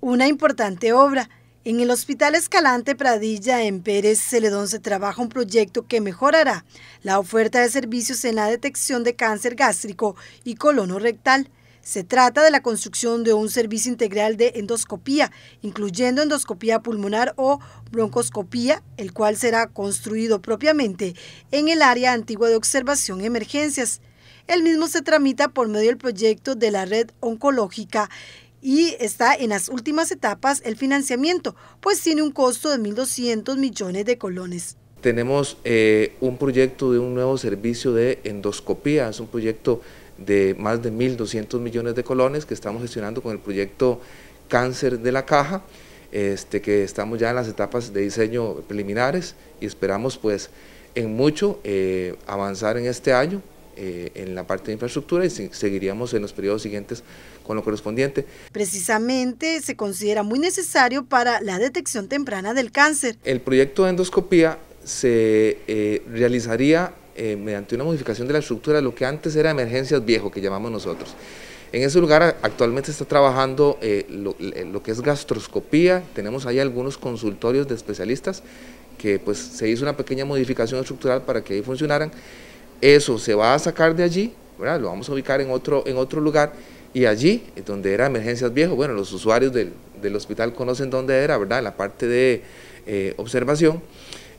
una importante obra. En el Hospital Escalante Pradilla en Pérez Celedón se trabaja un proyecto que mejorará la oferta de servicios en la detección de cáncer gástrico y colono rectal. Se trata de la construcción de un servicio integral de endoscopía, incluyendo endoscopía pulmonar o broncoscopía, el cual será construido propiamente en el área antigua de observación emergencias. El mismo se tramita por medio del proyecto de la red oncológica y está en las últimas etapas el financiamiento, pues tiene un costo de 1.200 millones de colones. Tenemos eh, un proyecto de un nuevo servicio de endoscopía, es un proyecto de más de 1.200 millones de colones que estamos gestionando con el proyecto Cáncer de la Caja, este, que estamos ya en las etapas de diseño preliminares y esperamos pues en mucho eh, avanzar en este año eh, en la parte de infraestructura y seguiríamos en los periodos siguientes con lo correspondiente. Precisamente se considera muy necesario para la detección temprana del cáncer. El proyecto de endoscopía se eh, realizaría eh, mediante una modificación de la estructura de lo que antes era emergencias viejo, que llamamos nosotros. En ese lugar actualmente está trabajando lo, lo, que es gastroscopía, tenemos ahí algunos consultorios de especialistas que pues se hizo una pequeña modificación estructural para que ahí funcionaran eso se va a sacar de allí, ¿verdad? lo vamos a ubicar en otro, en otro lugar y allí, donde era Emergencias Viejo, bueno, los usuarios del, hospital conocen dónde era, ¿verdad? La parte de eh, observación.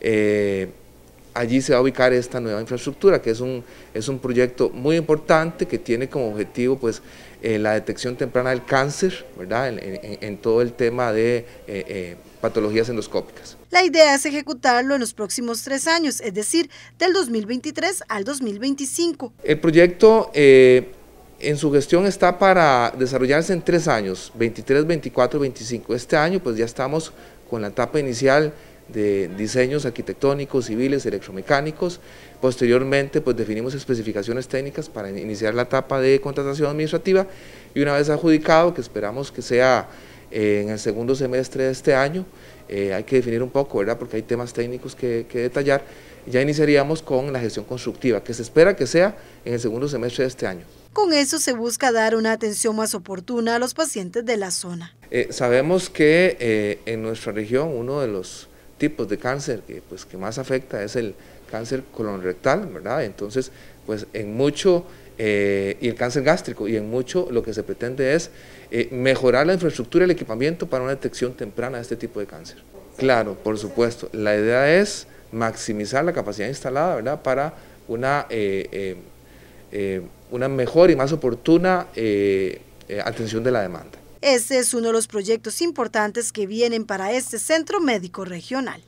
Eh, allí se va a ubicar esta nueva infraestructura, que es un, es un proyecto muy importante que tiene como objetivo pues, eh, la detección temprana del cáncer, ¿verdad? En, todo el tema de eh, eh, patologías endoscópicas. La idea es ejecutarlo en los próximos tres años, es decir, del 2023 al 2025. El proyecto en su gestión está para desarrollarse en tres años, 23, 24, 25. Este año pues ya estamos con la etapa inicial de diseños arquitectónicos, civiles, electromecánicos. Posteriormente, pues definimos especificaciones técnicas para iniciar la etapa de contratación administrativa y una vez adjudicado, que esperamos que sea eh, en el segundo semestre de este año, eh, hay que definir un poco, ¿verdad? Porque hay temas técnicos que, detallar. Ya iniciaríamos con la gestión constructiva, que se espera que sea en el segundo semestre de este año. Con eso se busca dar una atención más oportuna a los pacientes de la zona. Eh, sabemos que en nuestra región uno de los tipos de cáncer que, pues, que más afecta es el cáncer colonrectal, ¿verdad? Entonces, pues en mucho, eh, y el cáncer gástrico, y en mucho lo que se pretende es eh, mejorar la infraestructura y el equipamiento para una detección temprana de este tipo de cáncer. Claro, por supuesto, la idea es maximizar la capacidad instalada, ¿verdad? Para una, eh, una mejor y más oportuna atención de la demanda. Este es uno de los proyectos importantes que vienen para este centro médico regional.